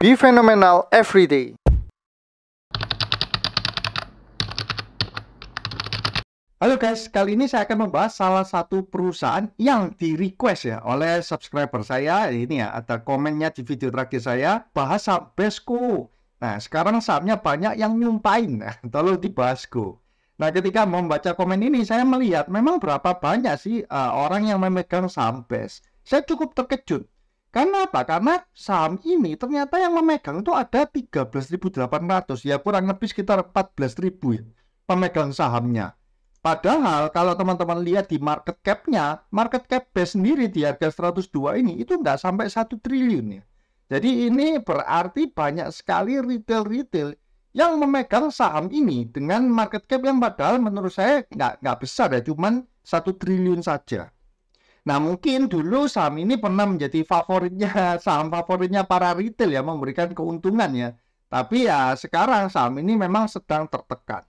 Be phenomenal every day. Halo guys, kali ini saya akan membahas salah satu perusahaan yang di request ya oleh subscriber saya ini ya ada komennya di video terakhir saya bahas saham Besco. Nah sekarang sahamnya banyak yang nyumpain, nah, tolong dibahas Nah ketika membaca komen ini saya melihat memang berapa banyak sih uh, orang yang memegang saham Bes. Saya cukup terkejut karena apa? Karena saham ini ternyata yang memegang itu ada 13.800 ya kurang lebih sekitar 14.000 ya, pemegang sahamnya. Padahal kalau teman-teman lihat di market cap-nya, market cap base sendiri di harga 102 ini itu nggak sampai 1 triliun ya. Jadi ini berarti banyak sekali retail-retail yang memegang saham ini dengan market cap yang padahal menurut saya nggak nggak besar ya, cuman 1 triliun saja. Nah, mungkin dulu saham ini pernah menjadi favoritnya saham favoritnya para retail ya memberikan keuntungan ya. Tapi ya sekarang saham ini memang sedang tertekan.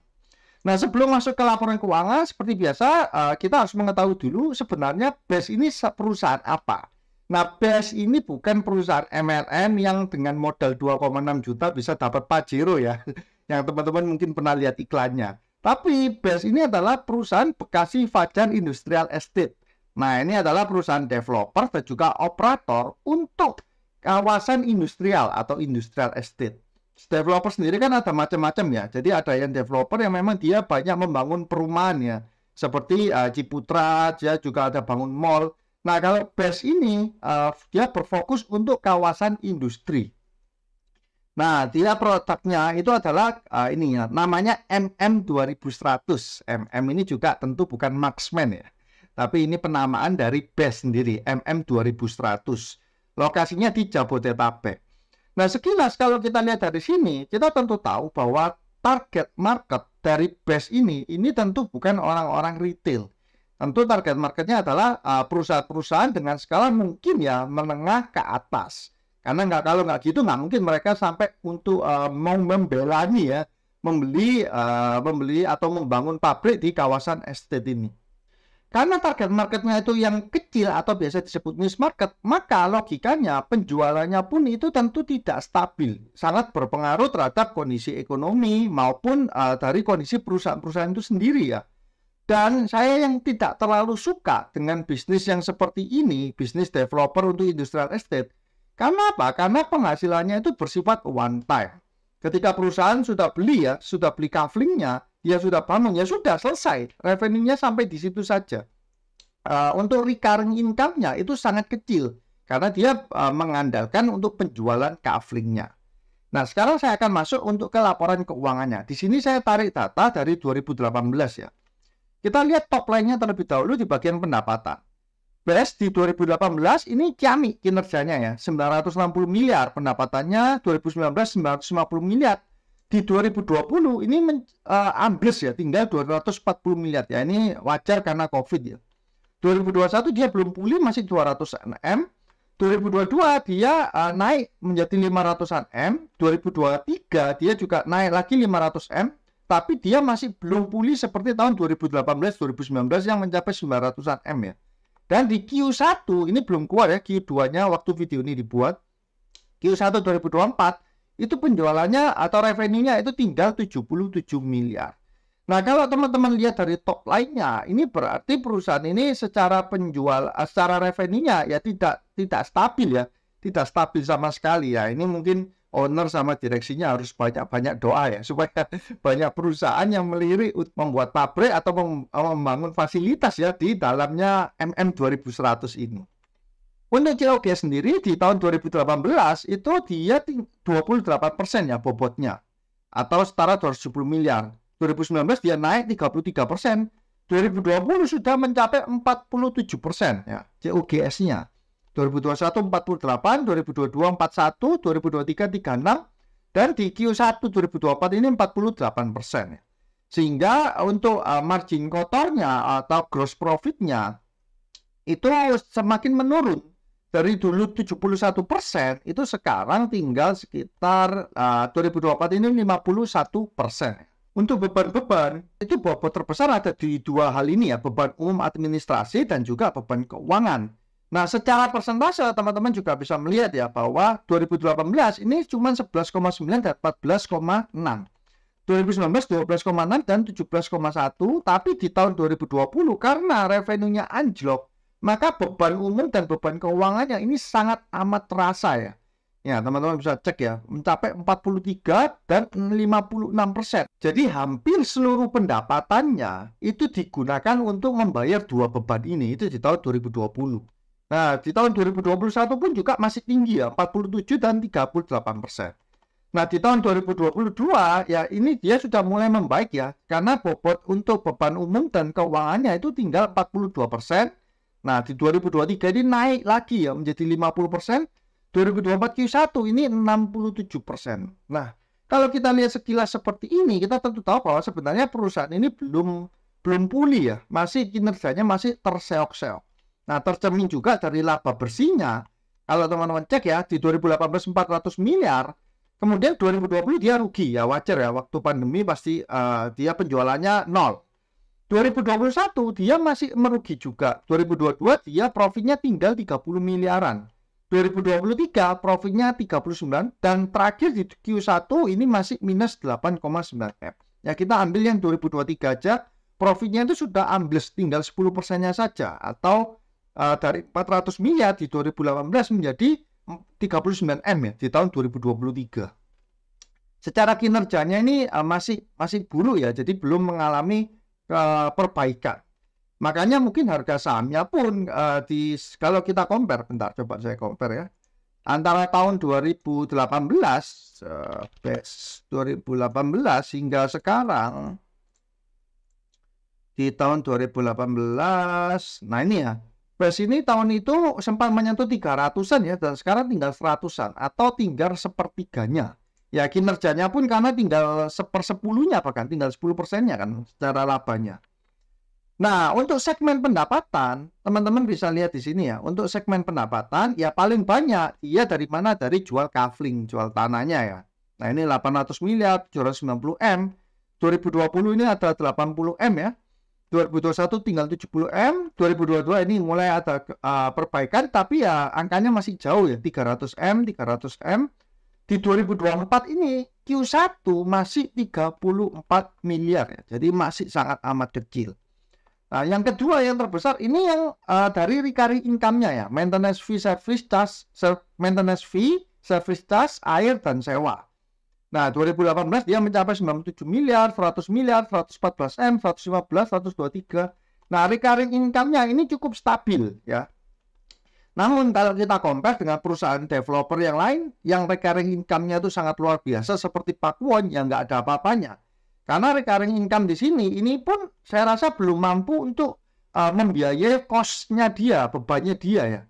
Nah, sebelum masuk ke laporan keuangan seperti biasa eh, kita harus mengetahui dulu sebenarnya BES ini perusahaan apa. Nah, BES ini bukan perusahaan MLM yang dengan modal 2,6 juta bisa dapat pajero ya. Yang teman-teman mungkin pernah lihat iklannya. Tapi BES ini adalah perusahaan Bekasi Fajar Industrial Estate Nah, ini adalah perusahaan developer dan juga operator untuk kawasan industrial atau industrial estate. Developer sendiri kan ada macam-macam ya. Jadi ada yang developer yang memang dia banyak membangun perumahan ya. Seperti uh, Ciputra, dia juga ada bangun mall. Nah, kalau base ini uh, dia berfokus untuk kawasan industri. Nah, dia produknya itu adalah uh, ini ya, namanya MM2100. MM ini juga tentu bukan Maxman ya tapi ini penamaan dari Base sendiri, MM 2100. Lokasinya di Jabodetabek. Nah, sekilas kalau kita lihat dari sini, kita tentu tahu bahwa target market dari Base ini, ini tentu bukan orang-orang retail. Tentu target marketnya adalah eh, perusahaan-perusahaan dengan skala mungkin ya menengah ke atas. Karena nggak kalau nggak gitu nggak mungkin mereka sampai untuk uh, mau membelani ya membeli uh, membeli atau membangun pabrik di kawasan estate ini. Karena target marketnya itu yang kecil atau biasa disebut niche market, maka logikanya penjualannya pun itu tentu tidak stabil. Sangat berpengaruh terhadap kondisi ekonomi maupun uh, dari kondisi perusahaan-perusahaan itu sendiri ya. Dan saya yang tidak terlalu suka dengan bisnis yang seperti ini, bisnis developer untuk industrial estate. Karena apa? Karena penghasilannya itu bersifat one time. Ketika perusahaan sudah beli ya, sudah beli kavlingnya dia ya sudah bangun ya sudah selesai revenue-nya sampai di situ saja uh, untuk recurring income-nya itu sangat kecil karena dia uh, mengandalkan untuk penjualan kaflingnya. Nah, sekarang saya akan masuk untuk ke laporan keuangannya. Di sini saya tarik data dari 2018 ya. Kita lihat top line-nya terlebih dahulu di bagian pendapatan. BS di 2018 ini ciamik kinerjanya ya. 960 miliar pendapatannya, 2019 950 miliar di 2020 ini men, uh, ambles ya tinggal 240 miliar ya ini wajar karena covid ya 2021 dia belum pulih masih 200 m 2022 dia uh, naik menjadi 500 m 2023 dia juga naik lagi 500 m tapi dia masih belum pulih seperti tahun 2018 2019 yang mencapai 900 m ya dan di Q1 ini belum keluar ya Q2 nya waktu video ini dibuat Q1 2024 itu penjualannya atau revenue-nya itu tinggal 77 miliar. Nah, kalau teman-teman lihat dari top lainnya, ini berarti perusahaan ini secara penjual eh, secara revenue-nya ya tidak tidak stabil ya. Tidak stabil sama sekali ya. Ini mungkin owner sama direksinya harus banyak-banyak doa ya supaya banyak perusahaan yang melirik membuat pabrik atau membangun fasilitas ya di dalamnya MM 2100 ini. Untuk Cilaudya sendiri di tahun 2018 itu dia 28 persen ya bobotnya atau setara 270 miliar. 2019 dia naik 33 persen, 2020 sudah mencapai 47 persen ya CUGS-nya. 2021 48, 2022 41, 2023 36 dan di Q1 2024 ini 48 persen. Ya. Sehingga untuk eh, margin kotornya atau gross profitnya itu semakin menurun dari dulu 71 persen itu sekarang tinggal sekitar ah, uh, 2024 ini 51 persen. Untuk beban-beban itu bobot terbesar ada di dua hal ini ya beban umum administrasi dan juga beban keuangan. Nah, secara persentase teman-teman juga bisa melihat ya bahwa 2018 ini cuma 11,9 dan 14,6. 2019 12,6 dan 17,1, tapi di tahun 2020 karena revenue-nya anjlok maka beban umum dan beban keuangan yang ini sangat amat terasa ya. Ya, teman-teman bisa cek ya, mencapai 43 dan 56 persen. Jadi hampir seluruh pendapatannya itu digunakan untuk membayar dua beban ini, itu di tahun 2020. Nah, di tahun 2021 pun juga masih tinggi ya, 47 dan 38 persen. Nah, di tahun 2022 ya ini dia sudah mulai membaik ya, karena bobot untuk beban umum dan keuangannya itu tinggal 42 persen, Nah, di 2023 ini naik lagi ya menjadi 50%. 2024 Q1 ini 67%. Nah, kalau kita lihat sekilas seperti ini, kita tentu tahu bahwa sebenarnya perusahaan ini belum belum pulih ya, masih kinerjanya masih terseok-seok. Nah, tercermin juga dari laba bersihnya. Kalau teman-teman cek ya, di 2018 400 miliar, kemudian 2020 dia rugi ya wajar ya waktu pandemi pasti uh, dia penjualannya nol 2021 dia masih merugi juga. 2022 dia profitnya tinggal 30 miliaran. 2023 profitnya 39 dan terakhir di Q1 ini masih minus 8,9 M. Ya kita ambil yang 2023 aja profitnya itu sudah ambles tinggal 10 persennya saja atau uh, dari 400 miliar di 2018 menjadi 39 M ya di tahun 2023. Secara kinerjanya ini uh, masih masih buruk ya jadi belum mengalami uh, perbaikan. Makanya mungkin harga sahamnya pun uh, di kalau kita compare bentar coba saya compare ya. Antara tahun 2018 uh, best 2018 hingga sekarang di tahun 2018. Nah ini ya, Best ini tahun itu sempat menyentuh 300-an ya dan sekarang tinggal 100-an atau tinggal sepertiganya ya kinerjanya pun karena tinggal sepersepuluhnya kan? tinggal 10 persennya kan secara labanya. Nah, untuk segmen pendapatan, teman-teman bisa lihat di sini ya. Untuk segmen pendapatan, ya paling banyak ia ya dari mana? Dari jual kafling, jual tanahnya ya. Nah, ini 800 miliar, 790 M. 2020 ini ada 80 M ya. 2021 tinggal 70 M, 2022 ini mulai ada uh, perbaikan tapi ya angkanya masih jauh ya 300 M, 300 M di 2024 ini Q1 masih 34 miliar ya. Jadi masih sangat amat kecil. Nah, yang kedua yang terbesar ini yang uh, dari recurring income-nya ya, maintenance fee, service charge, ser maintenance fee, service charge, air dan sewa. Nah, 2018 dia mencapai 97 miliar, 100 miliar, 114 M, 115, 123. Nah, recurring income-nya ini cukup stabil ya. Namun kalau kita compare dengan perusahaan developer yang lain yang recurring income-nya itu sangat luar biasa seperti Pak Won yang nggak ada apa-apanya. Karena recurring income di sini ini pun saya rasa belum mampu untuk uh, membiayai cost-nya dia, bebannya dia ya.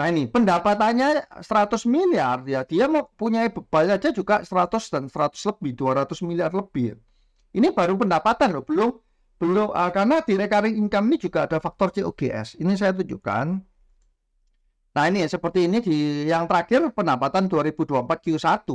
Nah ini pendapatannya 100 miliar ya dia mau punya beban aja juga 100 dan 100 lebih 200 miliar lebih. Ini baru pendapatan loh belum belum uh, karena di recurring income ini juga ada faktor COGS. Ini saya tunjukkan Nah ini seperti ini di yang terakhir pendapatan 2024 Q1.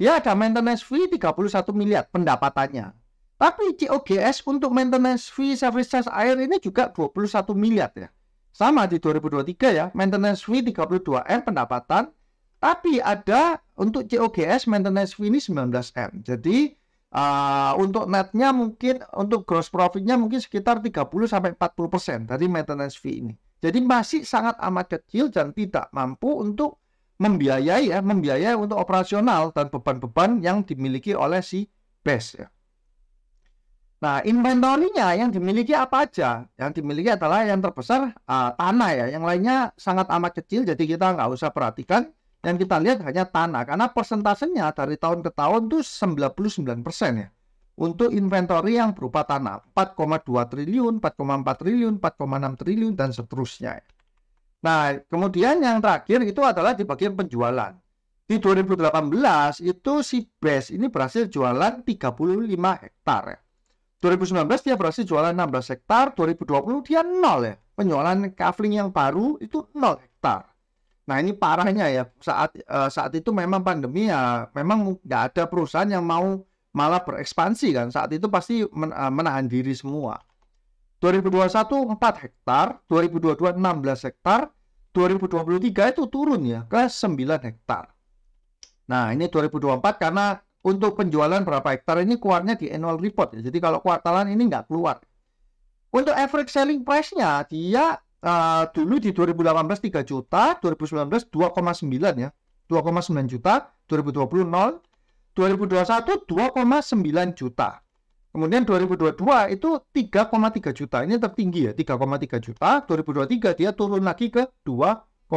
Dia ada maintenance fee 31 miliar pendapatannya. Tapi COGS untuk maintenance fee service charge air ini juga 21 miliar ya. Sama di 2023 ya, maintenance fee 32M pendapatan. Tapi ada untuk COGS maintenance fee ini 19M. Jadi uh, untuk netnya mungkin, untuk gross profitnya mungkin sekitar 30-40% dari maintenance fee ini. Jadi masih sangat amat kecil dan tidak mampu untuk membiayai ya, membiayai untuk operasional dan beban-beban yang dimiliki oleh si base. ya. Nah, inventorinya yang dimiliki apa aja? Yang dimiliki adalah yang terbesar uh, tanah ya. Yang lainnya sangat amat kecil jadi kita nggak usah perhatikan. Yang kita lihat hanya tanah karena persentasenya dari tahun ke tahun itu 99% ya untuk inventory yang berupa tanah 4,2 triliun, 4,4 triliun, 4,6 triliun dan seterusnya. Nah, kemudian yang terakhir itu adalah di bagian penjualan. Di 2018 itu si Best ini berhasil jualan 35 hektar. 2019 dia berhasil jualan 16 hektar, 2020 dia nol ya. Penjualan kavling yang baru itu nol hektar. Nah ini parahnya ya saat eh, saat itu memang pandemi ya memang nggak ada perusahaan yang mau malah berekspansi kan saat itu pasti eh, menahan diri semua 2021 4 hektar 2022 16 hektar 2023 itu turun ya ke 9 hektar nah ini 2024 karena untuk penjualan berapa hektar ini keluarnya di annual report ya. jadi kalau kuartalan ini nggak keluar untuk average selling price-nya dia uh, dulu di 2018 3 juta, 2019 2,9 ya. 2,9 juta, 2020 0, 2021 2,9 juta. Kemudian 2022 itu 3,3 juta. Ini tertinggi ya, 3,3 juta. 2023 dia turun lagi ke 2,7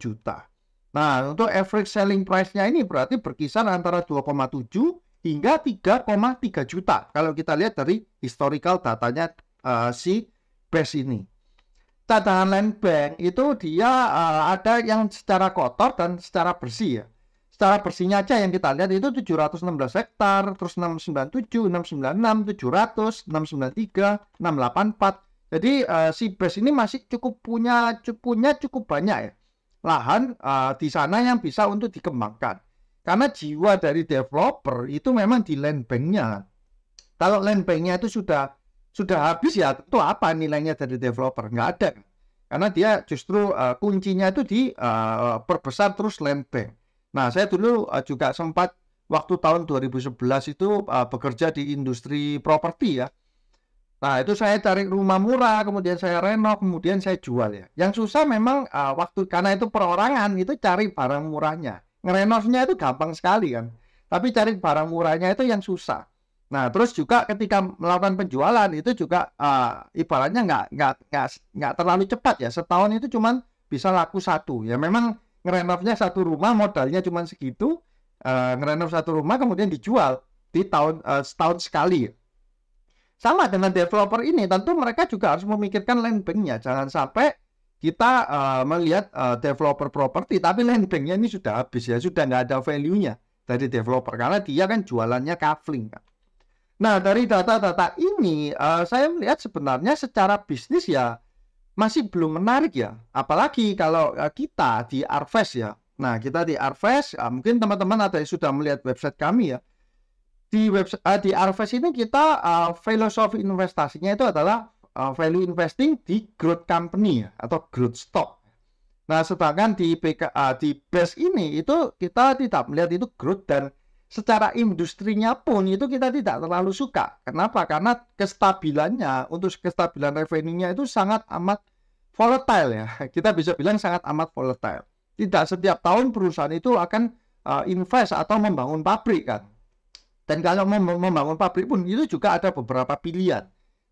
juta. Nah, untuk average selling price-nya ini berarti berkisar antara 2,7 hingga 3,3 juta. Kalau kita lihat dari historical datanya uh, si base ini. Cadangan land bank itu dia uh, ada yang secara kotor dan secara bersih ya secara bersihnya aja yang kita lihat itu 716 hektar, terus 697, 696, 700, 693, 684. Jadi uh, si base ini masih cukup punya punya cukup banyak ya lahan uh, di sana yang bisa untuk dikembangkan. Karena jiwa dari developer itu memang di land banknya. Kan. Kalau land banknya itu sudah sudah habis ya tentu apa nilainya dari developer nggak ada karena dia justru uh, kuncinya itu di uh, perbesar terus land bank Nah, saya dulu eh, juga sempat waktu tahun 2011 itu eh, bekerja di industri properti ya. Nah, itu saya cari rumah murah, kemudian saya renov, kemudian saya jual ya. Yang susah memang eh, waktu karena itu perorangan itu cari barang murahnya. Ngerenovnya itu gampang sekali kan. Tapi cari barang murahnya itu yang susah. Nah, terus juga ketika melakukan penjualan itu juga uh, ibaratnya nggak nggak nggak nggak terlalu cepat ya. Setahun itu cuman bisa laku satu. Ya memang ngerenovnya satu rumah modalnya cuma segitu uh, ngerenov satu rumah kemudian dijual di tahun uh, setahun sekali sama dengan developer ini tentu mereka juga harus memikirkan land banknya jangan sampai kita uh, melihat uh, developer properti tapi land banknya ini sudah habis ya sudah nggak ada value nya dari developer karena dia kan jualannya kafling kan nah dari data-data ini uh, saya melihat sebenarnya secara bisnis ya masih belum menarik ya. Apalagi kalau eh, kita di Arves ya. Nah, kita di Arves, eh, mungkin teman-teman ada yang sudah melihat website kami ya. Di website eh, di Arves ini kita uh, filosofi investasinya itu adalah uh, value investing di growth company ya, atau growth stock. Nah, sedangkan di PKA uh, di base ini itu kita tidak melihat itu growth dan secara industrinya pun itu kita tidak terlalu suka. Kenapa? Karena kestabilannya untuk kestabilan revenue-nya itu sangat amat volatile ya. Kita bisa bilang sangat amat volatile. Tidak setiap tahun perusahaan itu akan uh, invest atau membangun pabrik kan. Dan kalau mem membangun pabrik pun itu juga ada beberapa pilihan.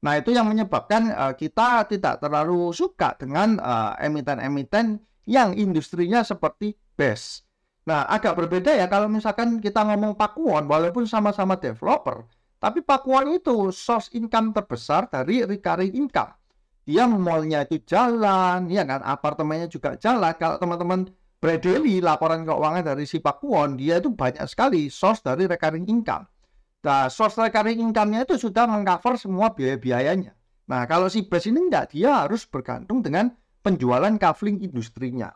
Nah, itu yang menyebabkan uh, kita tidak terlalu suka dengan eh, emiten-emiten uh, yang industrinya seperti BES. Nah, agak berbeda ya kalau misalkan kita ngomong Pakuan walaupun sama-sama developer, tapi Pakuan itu source income terbesar dari recurring income. Dia mallnya itu jalan, ya kan, apartemennya juga jalan. Kalau teman-teman Bradley laporan keuangan dari si Pakuan dia itu banyak sekali source dari recurring income. Nah, source recurring income-nya itu sudah mengcover semua biaya-biayanya. Nah, kalau si Bes ini enggak, dia harus bergantung dengan penjualan kafling industrinya.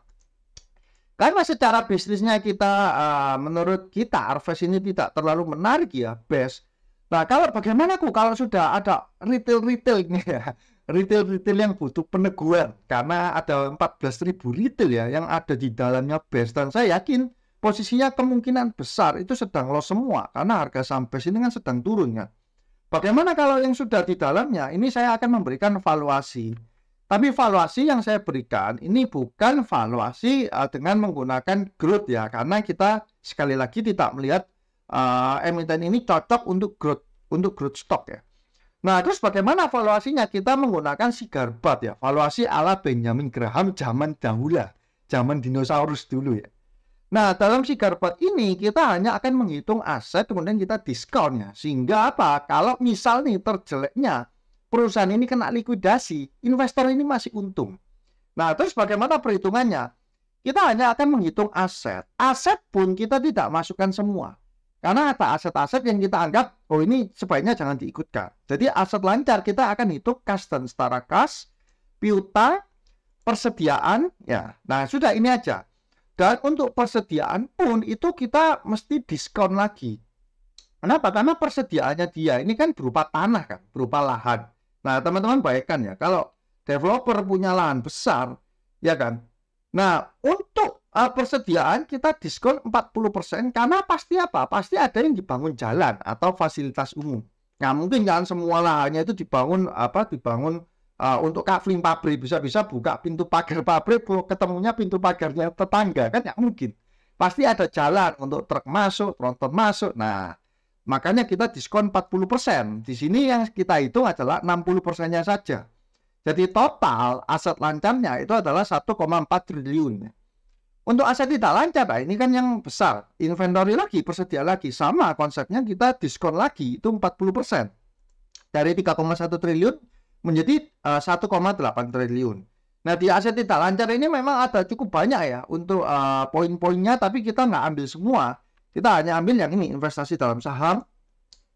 Karena secara bisnisnya kita, uh, menurut kita, Arves ini tidak terlalu menarik ya, best. Nah, kalau bagaimana aku kalau sudah ada retail-retail ini ya, retail-retail yang butuh peneguhan karena ada 14.000 retail ya yang ada di dalamnya best dan saya yakin posisinya kemungkinan besar itu sedang loss semua karena harga saham best ini kan sedang turun ya. Bagaimana kalau yang sudah di dalamnya ini saya akan memberikan valuasi tapi valuasi yang saya berikan ini bukan valuasi uh, dengan menggunakan growth ya, karena kita sekali lagi tidak melihat uh, emiten ini cocok untuk growth untuk growth stock ya. Nah, terus bagaimana valuasinya? Kita menggunakan si garbat ya, valuasi ala Benjamin Graham zaman ya, zaman dinosaurus dulu ya. Nah, dalam si garbat ini kita hanya akan menghitung aset kemudian kita diskonnya. Sehingga apa? Kalau misal nih terjeleknya perusahaan ini kena likuidasi, investor ini masih untung. Nah, terus bagaimana perhitungannya? Kita hanya akan menghitung aset. Aset pun kita tidak masukkan semua. Karena ada aset-aset yang kita anggap, oh ini sebaiknya jangan diikutkan. Jadi aset lancar kita akan hitung kas dan setara kas, piutang, persediaan, ya. Nah, sudah ini aja. Dan untuk persediaan pun itu kita mesti diskon lagi. Kenapa? Karena persediaannya dia ini kan berupa tanah kan, berupa lahan. Nah, teman-teman bayangkan ya, kalau developer punya lahan besar, ya kan? Nah, untuk uh, persediaan kita diskon 40% karena pasti apa? Pasti ada yang dibangun jalan atau fasilitas umum. Nah, mungkin jangan semua lahannya itu dibangun apa? Dibangun uh, untuk kafling pabrik bisa-bisa buka pintu pagar pabrik ketemunya pintu pagarnya tetangga kan ya mungkin pasti ada jalan untuk truk masuk tronton masuk nah Makanya kita diskon 40%. persen. Di sini yang kita hitung adalah 60 persennya saja. Jadi total aset lancarnya itu adalah 1,4 triliun. Untuk aset tidak lancar, nah ini kan yang besar. Inventory lagi, persediaan lagi. Sama konsepnya kita diskon lagi, itu 40%. persen Dari 3,1 triliun menjadi 1,8 eh, triliun. Nah di aset tidak lancar ini memang ada cukup banyak ya untuk eh, poin-poinnya, tapi kita nggak ambil semua. Kita hanya ambil yang ini, investasi dalam saham.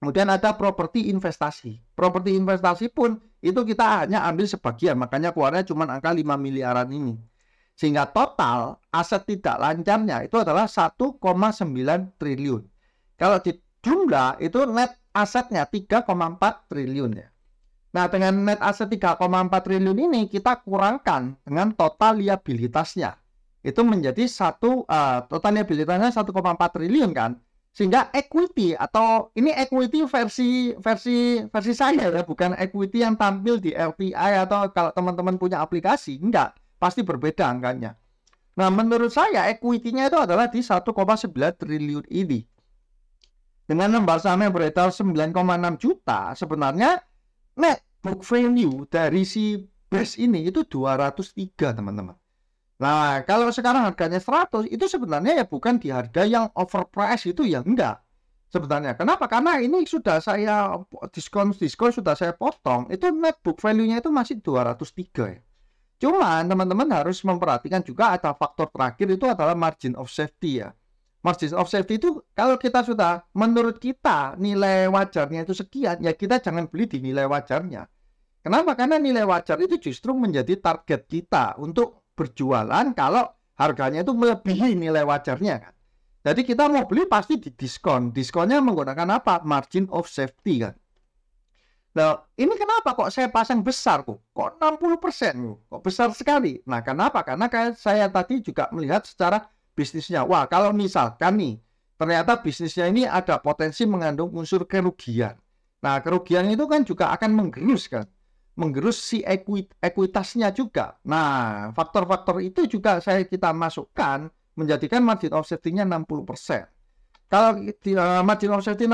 Kemudian ada properti investasi. Properti investasi pun itu kita hanya ambil sebagian, makanya keluarnya cuma angka 5 miliaran ini. Sehingga total aset tidak lancarnya itu adalah 1,9 triliun. Kalau di jumlah itu net asetnya 3,4 triliun ya. Nah, dengan net aset 3,4 triliun ini kita kurangkan dengan total liabilitasnya itu menjadi satu uh, koma 1,4 triliun kan sehingga equity atau ini equity versi versi versi saya ya bukan equity yang tampil di LPI atau kalau teman-teman punya aplikasi enggak pasti berbeda angkanya nah menurut saya equity-nya itu adalah di 1,9 triliun ini dengan lembar saham yang beredar 9,6 juta sebenarnya net book value dari si base ini itu 203 teman-teman Nah, kalau sekarang harganya 100 itu sebenarnya ya bukan di harga yang overprice itu ya enggak. Sebenarnya kenapa? Karena ini sudah saya diskon-diskon sudah saya potong. Itu net book value-nya itu masih 203 ya. Cuman teman-teman harus memperhatikan juga ada faktor terakhir itu adalah margin of safety ya. Margin of safety itu kalau kita sudah menurut kita nilai wajarnya itu sekian, ya kita jangan beli di nilai wajarnya. Kenapa? Karena nilai wajar itu justru menjadi target kita untuk berjualan kalau harganya itu melebihi iya. nilai wajarnya kan. Jadi kita mau beli pasti di diskon. Diskonnya menggunakan apa? Margin of safety kan. Nah, ini kenapa kok saya pasang besar kok? Kok 60 kok? besar sekali? Nah, kenapa? Karena saya tadi juga melihat secara bisnisnya. Wah, kalau misalkan nih, ternyata bisnisnya ini ada potensi mengandung unsur kerugian. Nah, kerugian itu kan juga akan menggerus kan menggerus si ekuit, ekuitasnya juga. Nah, faktor-faktor itu juga saya kita masukkan menjadikan margin of safety-nya 60%. Kalau eh, margin of safety 60%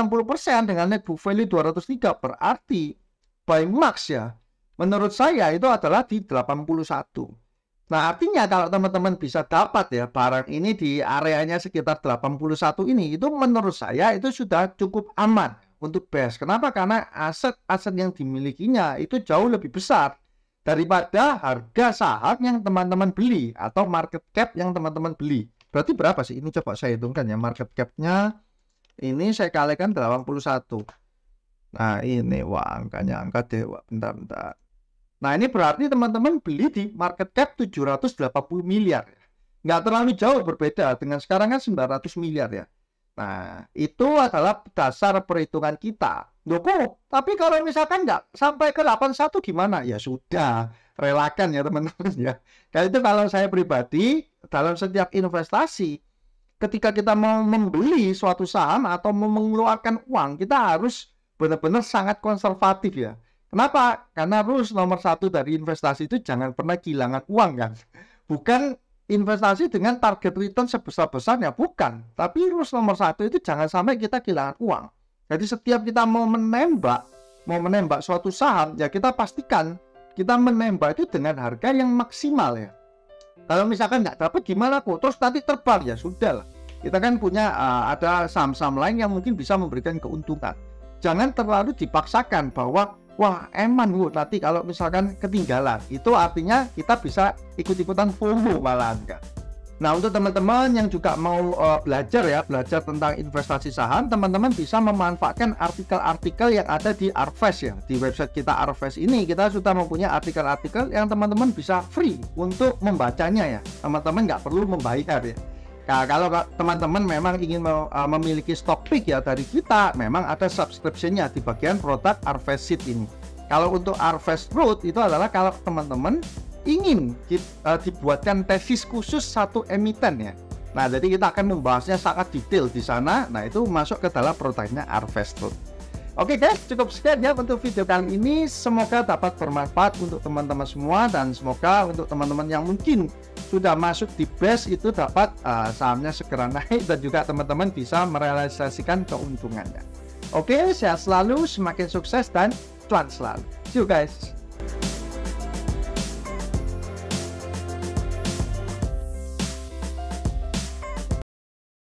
dengan net book value 203 berarti by max ya. Menurut saya itu adalah di 81. Nah, artinya kalau teman-teman bisa dapat ya barang ini di areanya sekitar 81 ini itu menurut saya itu sudah cukup aman untuk BES. Kenapa? Karena aset-aset yang dimilikinya itu jauh lebih besar daripada harga saham yang teman-teman beli atau market cap yang teman-teman beli. Berarti berapa sih? Ini coba saya hitungkan ya market capnya. Ini saya kalikan 81. Nah ini wah angkanya angka deh. Wah, bentar, bentar. Nah ini berarti teman-teman beli di market cap 780 miliar. Nggak terlalu jauh berbeda dengan sekarang kan 900 miliar ya. Nah, itu adalah dasar perhitungan kita. Loh tapi kalau misalkan nggak sampai ke 81 gimana? Ya sudah, relakan ya teman-teman ya. Dan itu kalau saya pribadi, dalam setiap investasi, ketika kita mau membeli suatu saham atau mau mengeluarkan uang, kita harus benar-benar sangat konservatif ya. Kenapa? Karena rules nomor satu dari investasi itu jangan pernah kehilangan uang kan. Bukan investasi dengan target return sebesar-besarnya bukan. Tapi rules nomor satu itu jangan sampai kita kehilangan uang. Jadi setiap kita mau menembak, mau menembak suatu saham, ya kita pastikan kita menembak itu dengan harga yang maksimal ya. Kalau misalkan nggak dapat gimana kok, terus nanti terbang ya sudah lah. Kita kan punya uh, ada saham-saham lain yang mungkin bisa memberikan keuntungan. Jangan terlalu dipaksakan bahwa wah eman bu nanti kalau misalkan ketinggalan itu artinya kita bisa ikut-ikutan FOMO malahan kan Nah untuk teman-teman yang juga mau uh, belajar ya belajar tentang investasi saham teman-teman bisa memanfaatkan artikel-artikel yang ada di Arves ya di website kita Arves ini kita sudah mempunyai artikel-artikel yang teman-teman bisa free untuk membacanya ya teman-teman nggak perlu membayar ya Nah, kalau teman-teman memang ingin eh, memiliki stock pick ya dari kita, memang ada subscriptionnya di bagian produk Arvest Seed ini. Kalau untuk Arvest Road itu adalah kalau teman-teman ingin eh, dibuatkan tesis khusus satu emiten ya. Nah, jadi kita akan membahasnya sangat detail di sana. Nah, itu masuk ke dalam produknya Arvest Road. Oke guys, cukup sekian ya untuk video kali ini. Semoga dapat bermanfaat untuk teman-teman semua dan semoga untuk teman-teman yang mungkin sudah masuk di base itu dapat uh, sahamnya segera naik dan juga teman-teman bisa merealisasikan keuntungannya. Oke, sehat selalu, semakin sukses dan cuan selalu. See you guys.